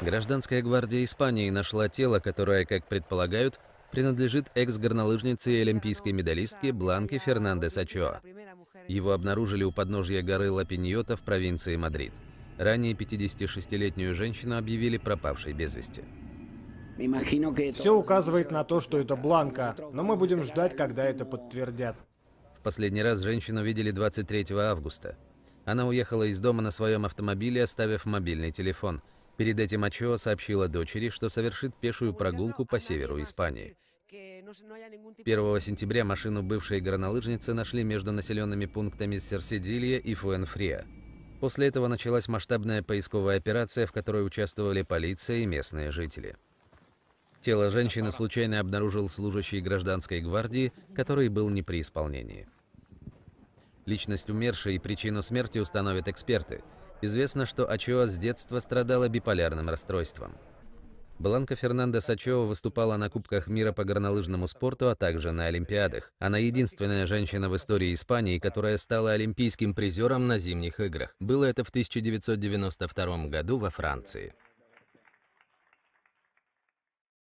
Гражданская гвардия Испании нашла тело, которое, как предполагают, принадлежит экс-горнолыжнице и олимпийской медалистке Бланке Фернандес Ачоа. Его обнаружили у подножья горы Лапиньота в провинции Мадрид. Ранее 56-летнюю женщину объявили пропавшей без вести. Все указывает на то, что это Бланка, но мы будем ждать, когда это подтвердят. В последний раз женщину видели 23 августа. Она уехала из дома на своем автомобиле, оставив мобильный телефон – Перед этим Ачо сообщила дочери, что совершит пешую прогулку по северу Испании. 1 сентября машину бывшей горнолыжницы нашли между населенными пунктами Серсидилья и Фуэнфрия. После этого началась масштабная поисковая операция, в которой участвовали полиция и местные жители. Тело женщины случайно обнаружил служащий гражданской гвардии, который был не при исполнении. Личность умершей и причину смерти установят эксперты – Известно, что Ачоа с детства страдала биполярным расстройством. Бланка Фернандес Сачева выступала на Кубках мира по горнолыжному спорту, а также на Олимпиадах. Она единственная женщина в истории Испании, которая стала олимпийским призером на зимних играх. Было это в 1992 году во Франции.